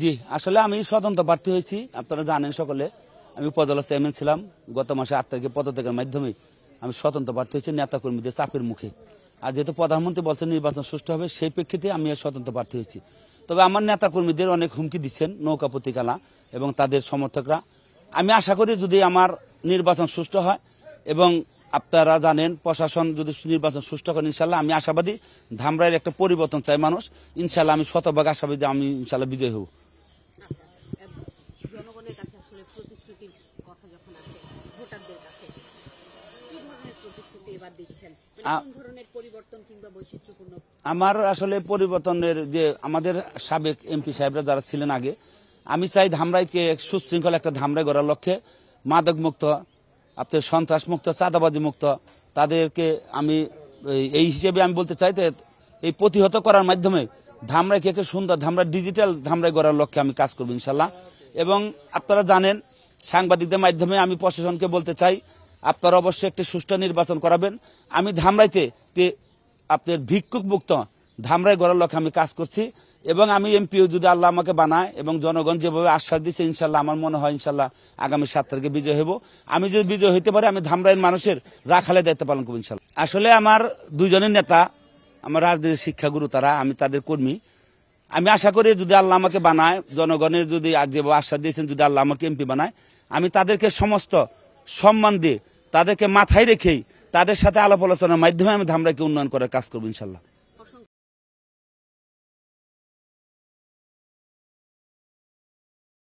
জি আসলে আমি স্বতন্ত্র প্রার্থী হয়েছি আপনারা জানেন সকলে আমি উপজেলা চেয়ারম্যান ছিলাম গত মাসে আট তারিখে পদত্যাগের মাধ্যমে আমি স্বতন্ত্র প্রার্থী হয়েছি নেতা কর্মীদের চাপের মুখে আর যেহেতু প্রধানমন্ত্রী বলছেন নির্বাচন সুষ্ঠু হবে সেই প্রেক্ষিতে আমি স্বতন্ত্র প্রার্থী হয়েছি তবে আমার নেতা কর্মীদের অনেক হুমকি দিচ্ছেন নৌকা প্রতিকালা এবং তাদের সমর্থকরা আমি আশা করি যদি আমার নির্বাচন সুষ্ঠু হয় এবং আপনারা জানেন প্রশাসন যদি নির্বাচন সুষ্ঠু করেন ইনশাল্লাহ আমি আশাবাদী ধামরাইয়ের একটা পরিবর্তন চাই মানুষ ইনশাল্লাহ আমি শতভাগ আশাবাদী আমি ইনশাল্লাহ বিজয় হব মানে আমার আসলে পরিবর্তনের যে আমাদের সাবেক এমপি সাহেবরা যারা ছিলেন আগে আমি চাই ধামরাইকে সুশৃঙ্খল একটা ধামরাই গড়ার লক্ষ্যে মাদক মুক্ত আপনি সন্ত্রাস মুক্ত চাঁদাবাজি মুক্ত তাদেরকে আমি এই হিসেবে আমি বলতে চাইতে এই প্রতিহত করার মাধ্যমে ধামরাইকে একটা সুন্দর ধামরা ডিজিটাল ধামরাই গড়ার লক্ষ্যে আমি কাজ করবো ইনশাল্লাহ এবং আপনারা জানেন সাংবাদিকদের মাধ্যমে আমি প্রশাসনকে বলতে চাই আপনারা অবশ্যই একটি সুষ্ঠু নির্বাচন করাবেন আমি ধামরাইতে আপনার ভিক্ষুক মুক্ত ধামরাই গড়ার লক্ষ্যে আমি কাজ করছি এবং আমি এমপিও যদি আল্লাহ আমাকে বানায় এবং জনগণ যেভাবে আশ্বাস দিচ্ছে ইনশাল্লাহ আমার মনে হয় ইনশাল্লাহ আগামী সাত তারিখে বিজয় হব আমি যদি বিজয় হইতে পারি আমি ধামরাইন মানুষের রাখালে দায়িত্ব পালন করবো ইনশাল্লাহ আসলে আমার দুইজনের নেতা আমার রাজনীতির শিক্ষাগুরু তারা আমি তাদের কর্মী আমি আশা করি যদি আল্লাহ আমাকে বানায় জনগণের যদি যেভাবে আশ্বাস দিয়েছেন যদি আল্লাহ আমাকে এমপি বানায় আমি তাদেরকে সমস্ত সম্মান দিয়ে তাদেরকে মাথায় রেখেই তাদের সাথে আলাপ আলোচনার মাধ্যমে আমি ধামরাইকে উন্নয়ন করার কাজ করবো ইনশাল্লাহ